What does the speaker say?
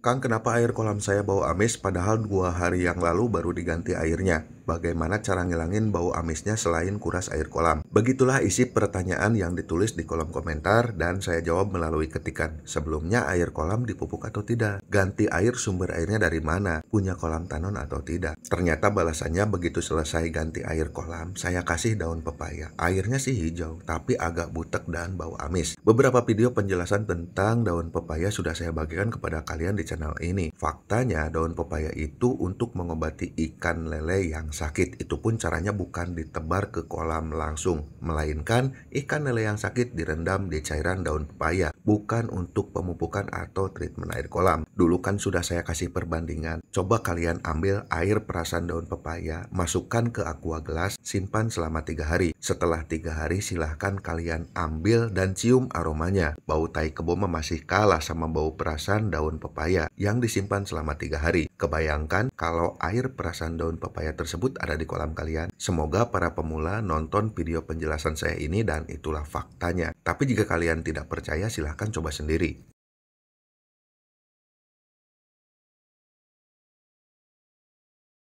Kang, kenapa air kolam saya bau amis padahal dua hari yang lalu baru diganti airnya? bagaimana cara ngilangin bau amisnya selain kuras air kolam. Begitulah isi pertanyaan yang ditulis di kolom komentar dan saya jawab melalui ketikan. Sebelumnya air kolam dipupuk atau tidak? Ganti air sumber airnya dari mana? Punya kolam tanon atau tidak? Ternyata balasannya begitu selesai ganti air kolam, saya kasih daun pepaya. Airnya sih hijau, tapi agak butek dan bau amis. Beberapa video penjelasan tentang daun pepaya sudah saya bagikan kepada kalian di channel ini. Faktanya, daun pepaya itu untuk mengobati ikan lele yang sakit. Itu pun caranya bukan ditebar ke kolam langsung, melainkan ikan lele yang sakit direndam di cairan daun pepaya, bukan untuk pemupukan atau treatment air kolam. Dulu kan sudah saya kasih perbandingan. Coba kalian ambil air perasan daun pepaya, masukkan ke aqua gelas, simpan selama tiga hari. Setelah tiga hari silahkan kalian ambil dan cium aromanya. Bau tai keboma masih kalah sama bau perasan daun pepaya yang disimpan selama tiga hari. Kebayangkan kalau air perasan daun pepaya tersebut tersebut ada di kolam kalian. Semoga para pemula nonton video penjelasan saya ini dan itulah faktanya. Tapi jika kalian tidak percaya silahkan coba sendiri.